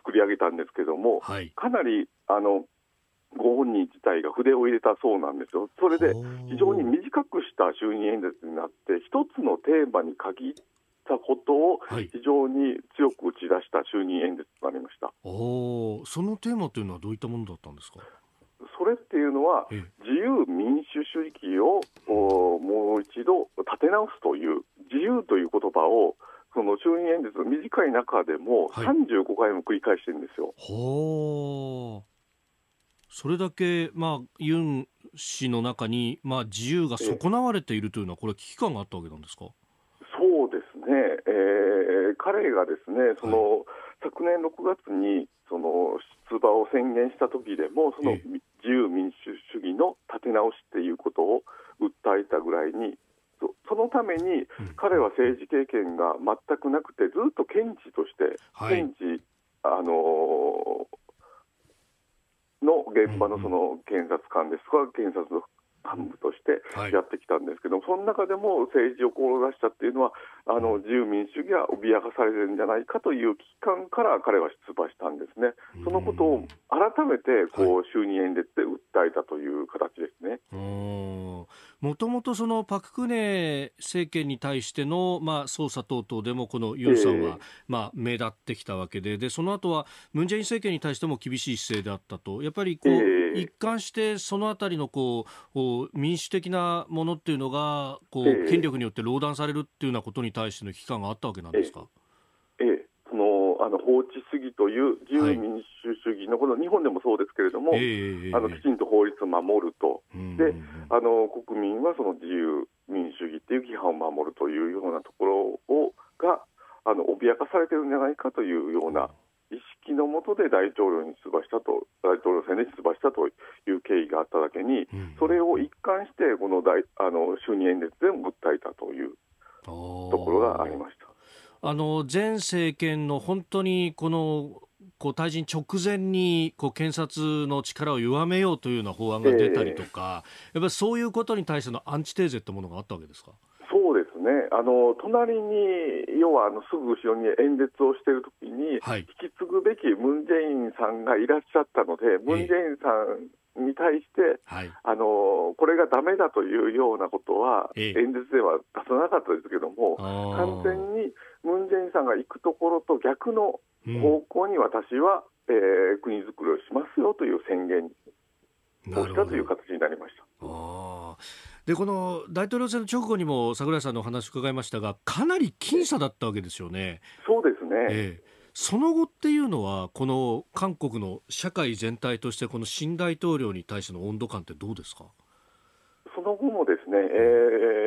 作り上げたんですけども、はい、かなりあのご本人自体が筆を入れたそうなんですよ。それで非常に短くした就任演説になって、一つのテーマに限ったことを非常に強く打ち出した就任演説となりました、はい、そのテーマというのはどういったものだったんですかそれっていうのは、自由民主主義をもう一度立て直すという、自由という言葉を、その衆院演説の短い中でも35回も繰り返してるんですよ。はいそれだけ、まあ、ユン氏の中に、まあ、自由が損なわれているというのは、これ、危機感があったわけなんですかそうですね、えー、彼がですねその、はい、昨年6月にその出馬を宣言した時でもその自由民主主義の立て直しっていうことを訴えたぐらいにそのために彼は政治経験が全くなくてずっと検事として、はい、検事、あのー、の現場のその検察官ですとか検察幹部としてやってきたんですけど、はい、その中でも政治を志したっていうのはあの自由民主主義が脅かされてるんじゃないかという危機感から彼は出馬したんですね、そのことを改めてこう就任演説で訴えたという形ですね。もともとそのパク・クネ政権に対しての、まあ、捜査等々でもこのユンさんは、えー、まあ、目立ってきたわけででその後はムン・ジェイン政権に対しても厳しい姿勢であったとやっぱりこう、えー一貫してそのあたりのこう民主的なものっていうのがこう、権力によって労断されるっていうようなことに対しての危機感があったわけなんですか。ええそのあの法治主義という自由民主主義の、こと、日本でもそうですけれども、はい、あのきちんと法律を守ると、であの国民はその自由民主主義という規範を守るというようなところをがあの脅かされてるんじゃないかというような意識のもとで大統領に出馬したと大統領選で出馬したという経緯があっただけに、うん、それを一貫してこの大あの就任演説でも訴えたというところがありましたあの前政権の本当にこのこう退陣直前にこう検察の力を弱めようというような法案が出たりとか、えー、やっぱりそういうことに対してのアンチテーゼってものがあったわけですか。ね、あの隣に、要はあのすぐ後ろに演説をしているときに、はい、引き継ぐべきムン・ジェインさんがいらっしゃったので、ムン・ジェインさんに対して、はい、あのこれがだめだというようなことは、演説では出さなかったですけども、完全にムン・ジェインさんが行くところと逆の方向に私は、うん、えー、国づくりをしますよという宣言をしたという形になりました。あでこの大統領選の直後にも櫻井さんのお話を伺いましたがかなり僅差だったわけですよね。そうですね、ええその後っていうのは、この韓国の社会全体として、この新大統領に対しての温度感ってどうですかその後もですね、え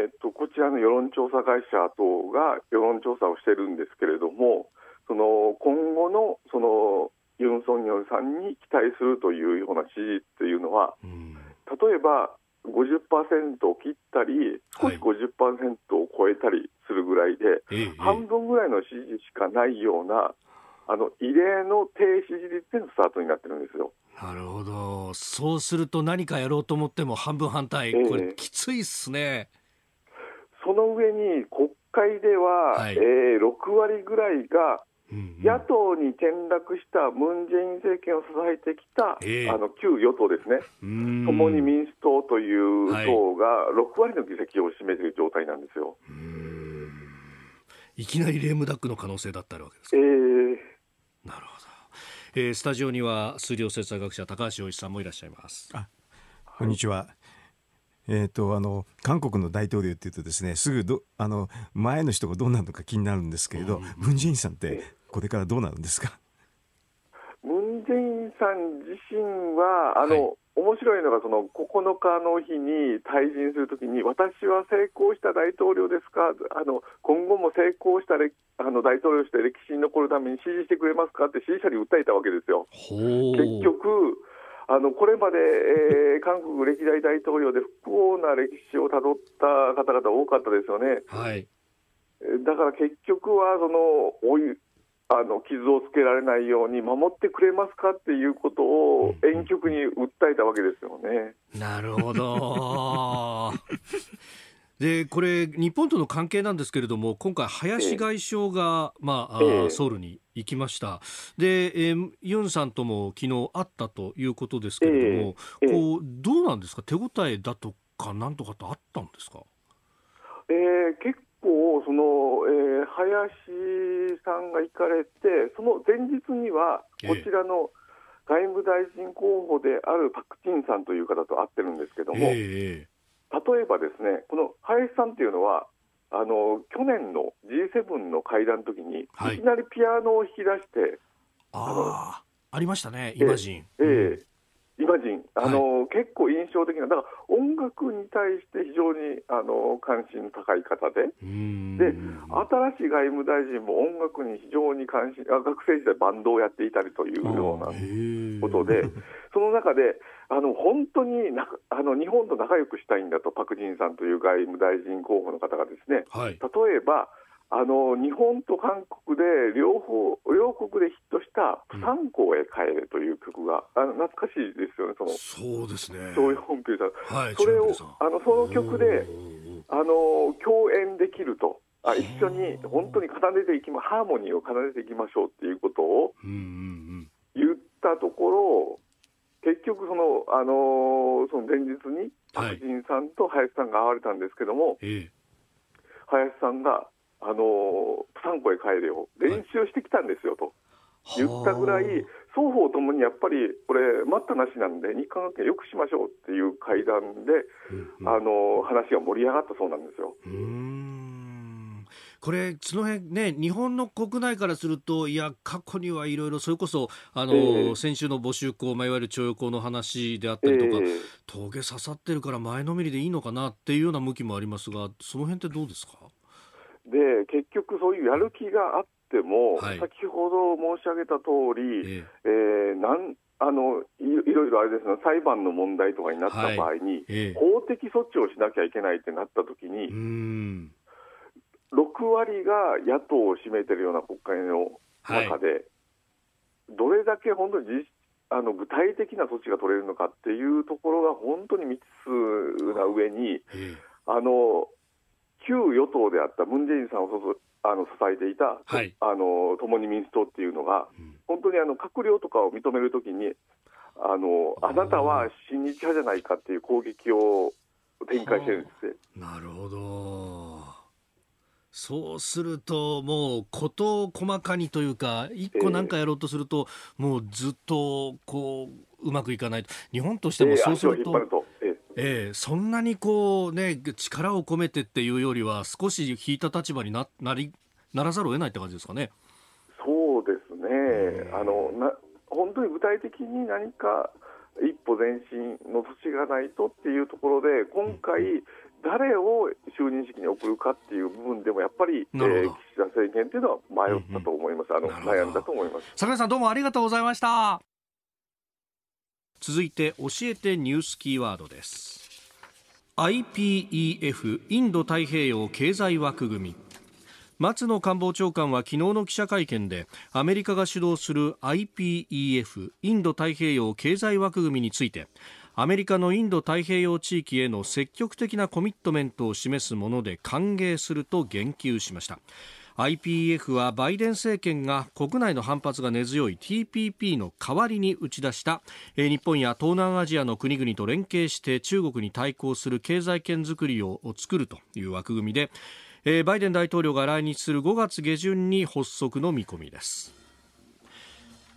ー、っとこちらの世論調査会社等が世論調査をしてるんですけれども、その今後のそのユン・ソンニョルさんに期待するというような支持っていうのは、うん、例えば50%を切ったり、少し50%を超えたりするぐらいで、はい、半分ぐらいの支持しかないような、あの異例の低支持率でのスタートになってるんですよ。なるほど、そうすると何かやろうと思っても半分反対、これ、きついっすね、えー、その上に国会では、はい、えー、6割ぐらいが野党に転落したムン・ジェイン政権を支えてきた、えー、あの旧与党ですね、共に民主党という党が6割の議席を占めている状態なんですよ。いきなりレームダックの可能性だったわけですか、えー、なるほど、えー、スタジオには数量政策学者高橋洋一さんもいらっしゃいますこんにちは、はいえーと、あの韓国の大統領っていうとですねすぐどあの前の人がどうなるのか気になるんですけれど、うん、文在寅さんってこれからどうなるんですか。ムン・ジェインさん自身は、あの、はい面白いのがその9日の日に退陣するときに私は成功した大統領ですかあの今後も成功したあの大統領して歴史に残るために支持してくれますかって支持者に訴えたわけですよ。結局あのこれまで、えー、韓国歴代大統領で不幸な歴史をたどった方々多かったですよね。はいだから結局はそのおいあの傷をつけられないように守ってくれますかっていうことを遠曲に訴えたわけですよね。なるほど でこれ日本との関係なんですけれども今回、林外相が、えー、まあ、えー、ソウルに行きましたで、えー、ユンさんとも昨日会ったということですけれども、えー、こうどうなんですか手応えだとかなんとかってあったんですか、えー、結構その、えー、林さんが行かれて、その前日には、こちらの外務大臣候補であるパク・チンさんという方と会ってるんですけども、えー、例えばですね、この林さんっていうのは、あの去年の G7 の会談の時に、い、きなりピアノを弾き出して、ああありましたね、イマジン。えー、えーイマジン、あの、はい、結構印象的な、だから音楽に対して非常にあの関心高い方で、で新しい外務大臣も音楽に非常に関心あ、学生時代、バンドをやっていたりというようなことで、その中で、あの本当になあの日本と仲良くしたいんだと、パク・ジンさんという外務大臣候補の方がですね、はい、例えば、あの日本と韓国で両方両国でヒットした「プサン港へ帰れ」という曲が、あの懐かしいですよね、そのそうですね、いう本家さん、はい、それをあのその曲であの共演できるとあ、一緒に本当に奏でていきまハーモニーを奏でていきましょうっていうことを言ったところ、結局その、あのその前日に、白人さんと林さんが会われたんですけども、はい、林さんが、あのプサンコへ帰れよ練習してきたんですよと言ったぐらい、双方ともにやっぱりこれ待ったなしなんで日韓関係よくしましょうっていう会談で、あの話が盛り上がったそうなんですよ。これ、その辺ね、日本の国内からすると、いや、過去にはいろいろ、それこそ、あの、えー、先週の募集校、まあ、いわゆる徴用工の話であったりとか、えー、峠刺さってるから前のめりでいいのかなっていうような向きもありますが、その辺ってどうですかで結局、そういうやる気があっても、はい、先ほど申し上げた通り、えええー、なんあのいろいろあれですね、裁判の問題とかになった場合に、はいえ法的措置をしなきゃいけないってなったときに、6割が野党を占めてるような国会の中で、はい、どれだけ本当にあの具体的な措置が取れるのかっていうところが本当に未知数な上に、え、あの旧与党であったムン・ジェインさんをあの支えていた、はい、あの共に民主党っていうのが、うん、本当にあの閣僚とかを認めるときにあの、あなたは親日派じゃないかっていう攻撃を展開してるんですなるほど。そうすると、もう事を細かにというか、一個なんかやろうとすると、もうずっとこううまくいかないと、日本としてもそうすると、えー、そんなにこう、ね、力を込めてっていうよりは、少し引いた立場にななりならざるを得ないって感じですかね。そうですね、あのな本当に具体的に何か一歩前進の土地がないとっていうところで、今回、誰を就任式に送るかっていう部分でも、やっぱり、えー、岸田政権っていうのは迷ったと思います、うんうん、あの悩んだと思います。坂井さん、どうもありがとうございました。続いて教えてニュースキーワードです IPEF インド太平洋経済枠組み松野官房長官は昨日の記者会見でアメリカが主導する IPEF インド太平洋経済枠組みについてアメリカのインド太平洋地域への積極的なコミットメントを示すもので歓迎すると言及しました IPF はバイデン政権が国内の反発が根強い TPP の代わりに打ち出した、え日本や東南アジアの国々と連携して中国に対抗する経済圏づくりを作るという枠組みで、えバイデン大統領が来日する5月下旬に発足の見込みです。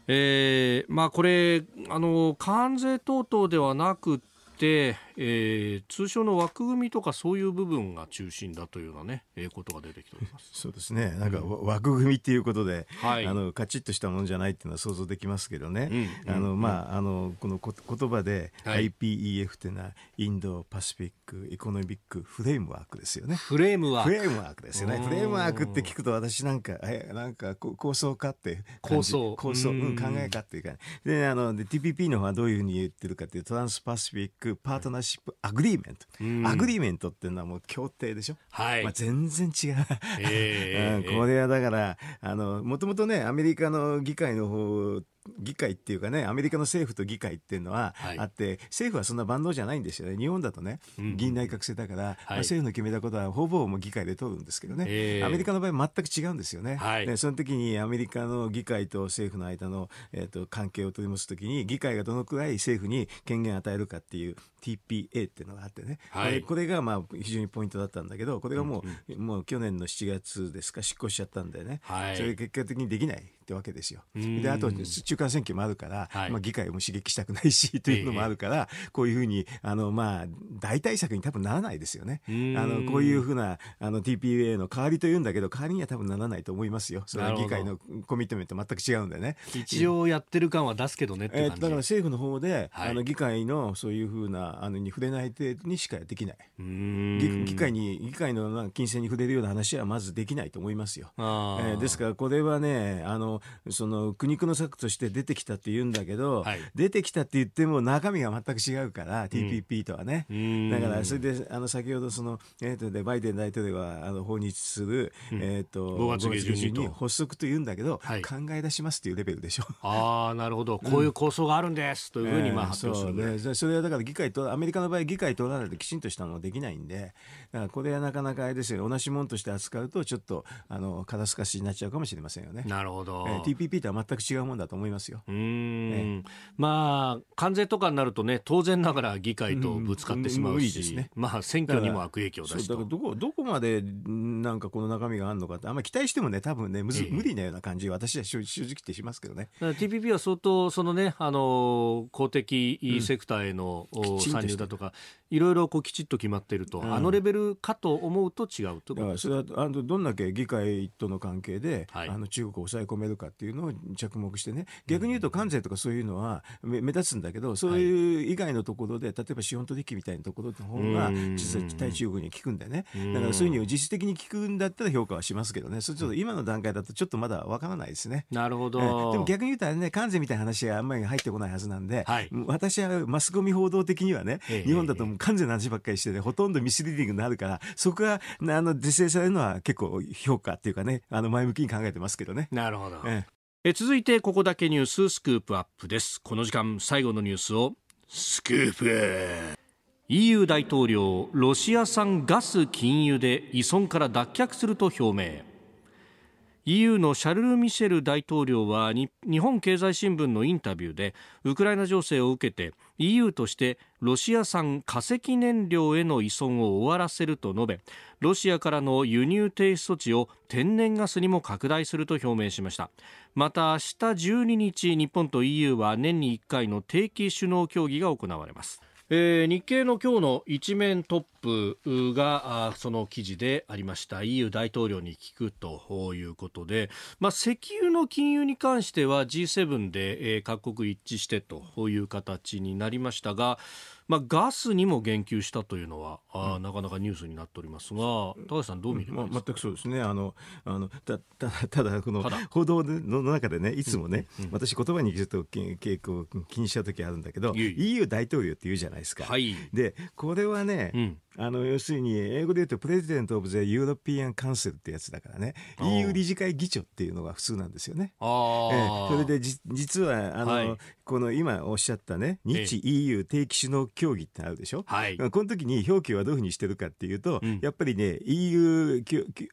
えー、まあ、これあの関税等々ではなくて、えー、通称の枠組みとかそういう部分が中心だというようなね、えー、ことが出てきております。そうですね。なんか、枠組みっていうことで、うん、あのカチッとしたもんじゃないっていうのは想像できますけどね。はい、あのまああのこのこ言葉で IPEF っていうのは、インドパシフィックエコノミックフレームワークですよね。フレームワーク。フレームワークですよね。フレームワークって聞くと私なんかえなんか構想かって構想構想、うん、考えかっていうか、ね、であので TPP の方はどういうふうに言ってるかっていうトランスパシフィックパートナーーシップアグリーメント、アグリーメントっていうのはもう協定でしょ、はいまあ、全然違う、えー うん、これはだからもともとねアメリカの議会の方議会っていうかねアメリカの政府と議会っていうのはあって、はい、政府はそんな万能じゃないんですよね日本だとね、議院内閣制だから、はい政府の決めたことはほぼもう議会で通るんですけどね、えー、アメリカの場合全く違うんですよね、はい、その時にアメリカの議会と政府の間の、えーと、関係を取り持つ時に議会がどのくらい政府に権限を与えるかっていう TPA っていうのがあってね、はい、これがまあ非常にポイントだったんだけどこれがもううんうん、もう去年の7月ですか執行しちゃったんでね、それ結果的にできないってわけですよ。であと中間選挙もあるから、はい、まあ、議会も刺激したくないし というのもあるから、えー、こういうふうにあの、まあ、大対策に多分ならないですよね。あのこういうふうなあの TPA の代わりというんだけど代わりには多分ならないと思いますよ。それは議会のコミットメント全く違うんでね。一応やってる感は出すけどねってえー、だから政府の方で、はい、あの議会のそういうふうなあのに触れない程度にしかできない。議会に議会の金銭に触れるような話はまずできないと思いますよ。えー、ですからこれはねあのその苦肉の策として出てきたって言うんだけど、はい、出てきたって言っても中身が全く違うから、うん、TPP とはね、だからそれであの先ほどその、えーとね、バイデン大統領があの訪日する、うん、えーと、5月下旬に発足と言うんだけど、はい、考え出しますっていうレベルでしょ。ああ、なるほどこういう構想があるんですというふうにまあ発表する、えー、そね、それはだから議会とアメリカの場合議会取らないときちんとしたのはできないんでらこれはなかなかあれですよね同じもんとして扱うとちょっとあの肩透かしになっちゃうかもしれませんよねなるほど、えー、TPP とは全く違うもんだと思いますようん、ね、まあ関税とかになるとね当然ながら議会とぶつかってしまうし、うんね、まあ選挙にも悪影響だしだからどこどこまでなんかこの中身があるのかってあんまり期待してもね多分ね無,、無理なような感じ私は正直ってしますけどね TPP は相当そのねあの公的セクターへの参入だとか、いろいろこうきちっと決まっていると、うん、あのレベルるかと思うと違うとかそれはあのどんだけ議会との関係で、はい、あの中国を抑え込めるかっていうのを着目してね逆に言うと関税とかそういうのは目立つんだけど、そういう以外のところで例えば資本取引みたいなところの方が実際対中国に効くんだよねだからそういうのを実質的に効くんだったら評価はしますけどねそれちょっと今の段階だとちょっとまだわからないですね。なるほど、えー、でも逆に言うとね関税みたいな話があんまり入ってこないはずなんで、はい、私はマスコミ報道的にはね、日本だと関税の話ばっかりしてねほとんどミスリーディングなるから、そこが、あの、是正されるのは結構評価っていうかね、あの、前向きに考えてますけどね。なるほど。ええ、続いて、ここだけニューススクープアップです。この時間、最後のニュースを、スクープ EU 大統領、ロシア産ガス禁輸で依存から脱却すると表明。EU のシャルル・ミシェル大統領は日本経済新聞のインタビューでウクライナ情勢を受けて EU としてロシア産化石燃料への依存を終わらせると述べロシアからの輸入停止措置を天然ガスにも拡大すると表明しましたまた明日12日日本と EU は年に1回の定期首脳協議が行われますえー、日経の今日の一面トップがその記事でありました EU 大統領に聞くということで、まあ、石油の金融に関しては G7 で、えー、各国一致してという形になりましたがまあ、ガスにも言及したというのはあ、うん、なかなかニュースになっておりますが高橋さんどう見れば、まあ、全くそうですねあのあのたたただこの報道の中でねいつもね、うんうん、私言葉にちょっと結構気にした時あるんだけど EU 大統領って言うじゃないですか。はい、でこれはね、あの、要するに、英語で言うと、プレジデント・オブ・ザ・ユーロピアン・カンセルってやつだからね、EU 理事会議長っていうのが普通なんですよね。えー、それでじ、実は、あの、はい、この今おっしゃったね、日 EU 定期首脳協議ってあるでしょ、はい、この時に表記はどういうふうにしてるかっていうと、うん、やっぱりね、EU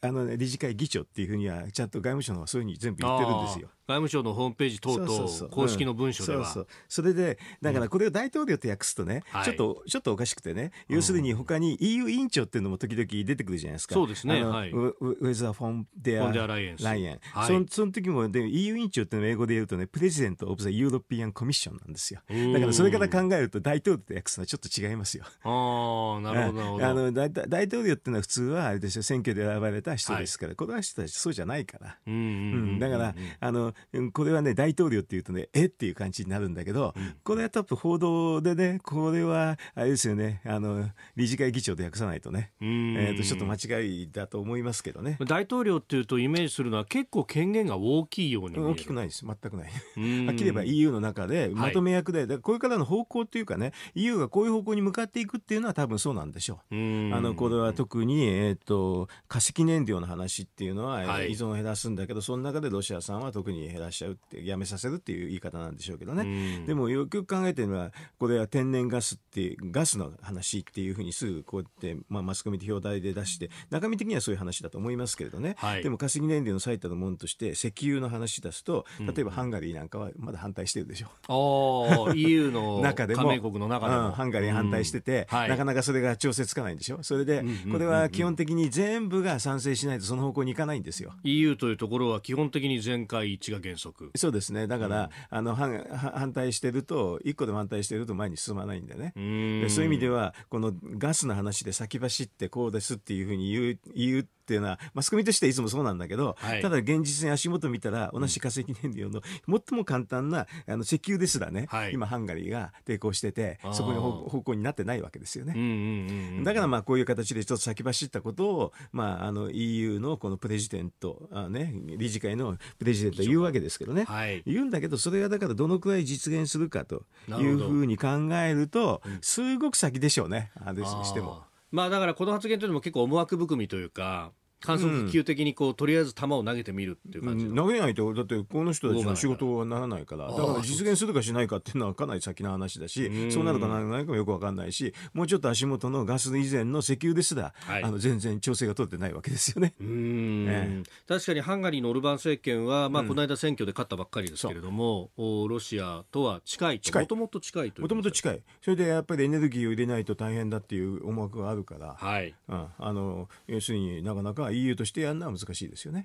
あの、理事会議長っていうふうには、ちゃんと外務省の方はそういうふうに全部言ってるんですよ。外務省のホームページ等々、公式の文書では、うん、そうそうそれで、だからこれを大統領と訳すとね、うん、ちょっと、ちょっとおかしくてね、要するに他にに EU 委員長っていうのも時々出てくるじゃないですか。そうですね。はい、ウェザー・フォン・デア・ライエン。ライエン。はい、そその時もで EU 委員長っていうのを英語で言うとね、プレジデント・オブ・ザ・ユーロピアン・コミッションなんですよ。だからそれから考えると大統領と訳すのはちょっと違いますよ。ああ、なるほど、なるほど。あの大、大統領っていうのは普通はあれですよ、選挙で選ばれた人ですから、はい、この人たちそうじゃないから。うん。だから、あの、これはね、大統領っていうとね、えっていう感じになるんだけど、これは多分報道でね、これは、あれですよね、あの、理事会議長で訳さないとね、えー、とちょっと間違いだと思いますけどね大統領っていうとイメージするのは結構権限が大きいように大きくないです全くないはっきり言えば EU の中でまとめ役で、はい、これからの方向というかね EU がこういう方向に向かっていくっていうのは多分そうなんでしょうあのこれは特に、えーと、化石燃料の話っていうのは、はい、依存を減らすんだけどその中でロシアさんは特に減らしちゃうってやめさせるっていう言い方なんでしょうけどねでもよくよく考えてるのはこれは天然ガスってガスの話っていうふうにすぐこうやって、まあ、マスコミで表題で出して、中身的にはそういう話だと思いますけれどね、はい、でも稼ぎ年齢の最多のものとして、石油の話出すと、例えばハンガリーなんかはまだ反対してるでしょ。うあ、EU の 中でも、国の中でも、うん、ハンガリー反対してて、うんはい、なかなかそれが調整つかないんでしょ。それで、これは基本的に全部が賛成しないとその方向にいかないんですよ。EU というところは基本的に全会一致が原則。そうですね。だから、あの反反対してると、一個でも反対してると前に進まないんでね。でそういう意味では、このガスの話で先走ってこうですっていうふうに言う言うっていうのは、マスコミとしてはいつもそうなんだけど、はい、ただ現実に足元見たら、同じ化石燃料の最も簡単なあの石油ですらね、はい、今ハンガリーが抵抗してて、そこに方向になってないわけですよね。だからまあこういう形でちょっと先走ったことを、まあ、あの EU のこのプレジデント、あね、理事会のプレジデント言うわけですけどね、はい、言うんだけど、それがだからどのくらい実現するかというふうに考えると、すごく先でしょうね、あれしても。まあだからこの発言というのも結構思惑含みというか、観測普的にこう、とりあえず球を投げてみるっていう感じ、うん、投げないとだってこの人たちの仕事はならないからだから実現するかしないかっていうのはかなり先の話だしそうなるかならないかもよく分かんないしもうちょっと足元のガス以前の石油ですら、はい、あの全然調整が取ってないわけですよね、ね、確かにハンガリーのオルバン政権は、まあ、この間選挙で勝ったばっかりですけれども、うん、ロシアとは近いもともと近いともともと近いそれでやっぱりエネルギーを入れないと大変だっていう思惑があるから、はいうん、あの要するになかなかあ、EU としてやるのは難しいですよね。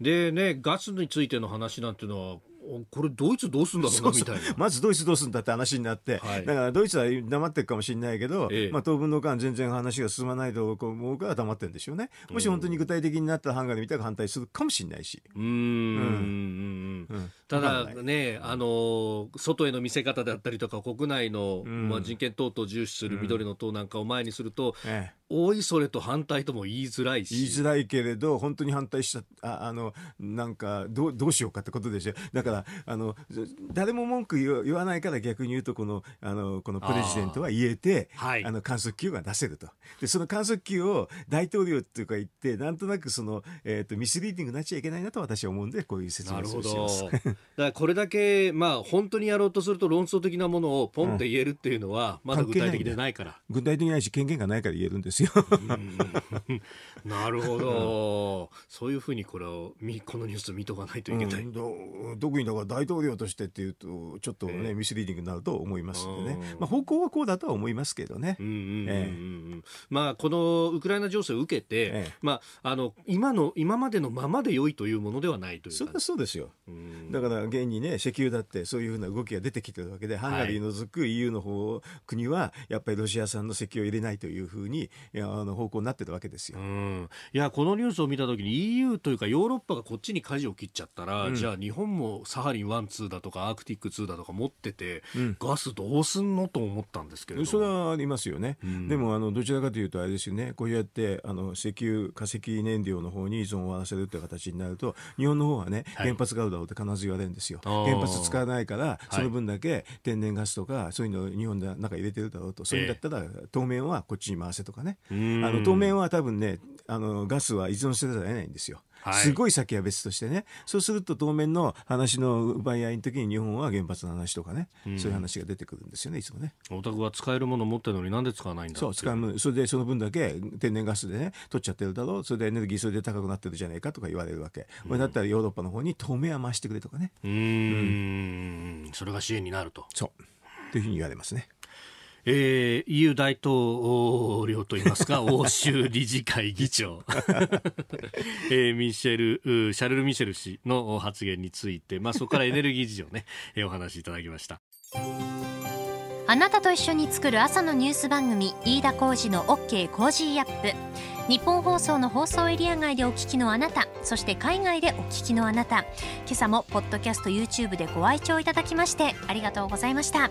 でね、ガスについての話なんていうのは、これドイツどうすんだろうなみたいなまずドイツどうすんだって話になって、はい、だからドイツは黙ってるかもしれないけど、ええ、まあ、当分の間全然話が進まないと思うから黙ってるんでしょうねもし本当に具体的になったらハンガリーみたいな反対するかもしれないしうん、うん、ただね、あの外への見せ方だったりとか国内の、まあ、人権等々重視する緑の党なんかを前にすると、ええおいそれと反対とも言いづらいし言いづらいけれど本当に反対したああのなんかどうどうしようかってことでしょだかからあの誰も文句言わないから逆に言うとこのあのこのプレジデントは言えてあ、はい、あの観測球が出せるとでその観測球を大統領というか言ってなんとなくその、えーと、ミスリーディングになっちゃいけないなと私は思うんでこういう説明をします。だからこれだけ、まあ、本当にやろうとすると論争的なものをポンって言えるっていうのは、うん、まだ具体的でないから。具体的ないし権限がないから言えるんですよ。なるほど、そういうふうにこれをこのニュース見とかないといけない。うん、特ににだから大統領としてっていうとちょっとね、えー、ミスリーディングになると思いますんでね、まあ、方向はこうだとは思いますけどね。まあこのウクライナ情勢を受けて、えー、まあ、あの今の今までのままで良いというものではないというそれはそうですよ、だから現にね石油だってそういうふうな動きが出てきてるわけでハンガリーの除く EU の方国はやっぱりロシア産の石油を入れないというふうにいやあの方向になってるわけですよ。いやこのニュースを見た時に EU というかヨーロッパがこっちに舵を切っちゃったら、うん、じゃあ日本もサハリン1、2だとかアークティック2だとか持ってて、うん、ガスどうすんのと思ったんですけれどそれはありますよね、うん、でもあのどちらかというと、あれですよね、こうやってあの石油、化石燃料の方に依存を終わらせるという形になると、日本の方はね、原発があるだろうって必ず言われるんですよ、はい、原発使わないから、その分だけ天然ガスとか、そういうのを日本でなんか入れてるだろうと、それだったら当面はこっちに回せとかね、えー、あの当面は多分ね、あのガスは依存してたらえないんですよ。すごい先は別としてねそうすると当面の話の奪い合いの時に日本は原発の話とかね、うん、そういう話が出てくるんですよねいつもねお宅は使えるもの持ってるのになんで使わないんだそう使うそれでその分だけ天然ガスでね取っちゃってるだろうそれでエネルギーそれで高くなってるじゃないかとか言われるわけ、うん、だったらヨーロッパの方に当面は回してくれとかねうん、それが支援になるとそうというふうに言われますね。えー、EU 大統領といいますか、欧州理事会議長、えー、ミシェル、シャルル・ミシェル氏の発言について、まあ、そこからエネルギー事情ね、えー、お話しいただきました。あなたと一緒に作る朝のニュース番組、飯田浩次の OK コージーアップ。日本放送の放送エリア外でお聞きのあなた、そして海外でお聞きのあなた、今朝もポッドキャスト YouTube でご愛聴いただきまして、ありがとうございました。